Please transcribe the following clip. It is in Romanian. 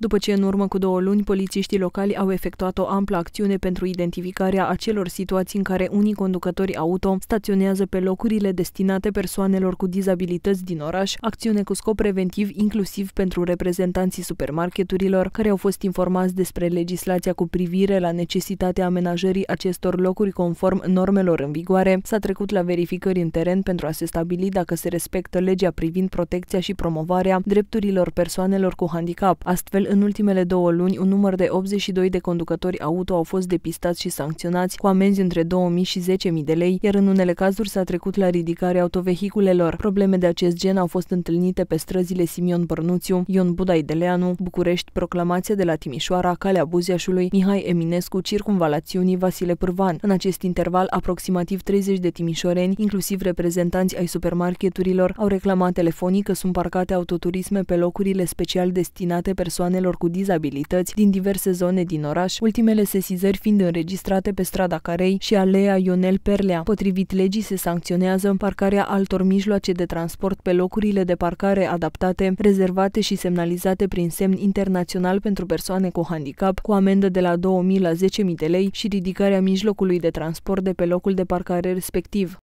După ce în urmă cu două luni polițiștii locali au efectuat o amplă acțiune pentru identificarea acelor situații în care unii conducători auto staționează pe locurile destinate persoanelor cu dizabilități din oraș, acțiune cu scop preventiv inclusiv pentru reprezentanții supermarketurilor care au fost informați despre legislația cu privire la necesitatea amenajării acestor locuri conform normelor în vigoare, s-a trecut la verificări în teren pentru a se stabili dacă se respectă legea privind protecția și promovarea drepturilor persoanelor cu handicap. Astfel, în ultimele două luni, un număr de 82 de conducători auto au fost depistați și sancționați cu amenzi între 2.000 și 10.000 de lei, iar în unele cazuri s-a trecut la ridicarea autovehiculelor. Probleme de acest gen au fost întâlnite pe străzile Simion Bărnuțiu, Ion Budai Deleanu, București, Proclamația de la Timișoara, Calea Buziașului, Mihai Eminescu, Circumvalațiunii Vasile Pârvan. În acest interval, aproximativ 30 de timișoreni, inclusiv reprezentanți ai supermarketurilor, au reclamat telefonic că sunt parcate autoturisme pe locurile special destinate persoane persoanelor cu dizabilități din diverse zone din oraș, ultimele sesizări fiind înregistrate pe strada Carei și alea Ionel Perlea. Potrivit legii se sancționează parcarea altor mijloace de transport pe locurile de parcare adaptate, rezervate și semnalizate prin semn internațional pentru persoane cu handicap, cu amendă de la 2000 la 10.000 de lei și ridicarea mijlocului de transport de pe locul de parcare respectiv.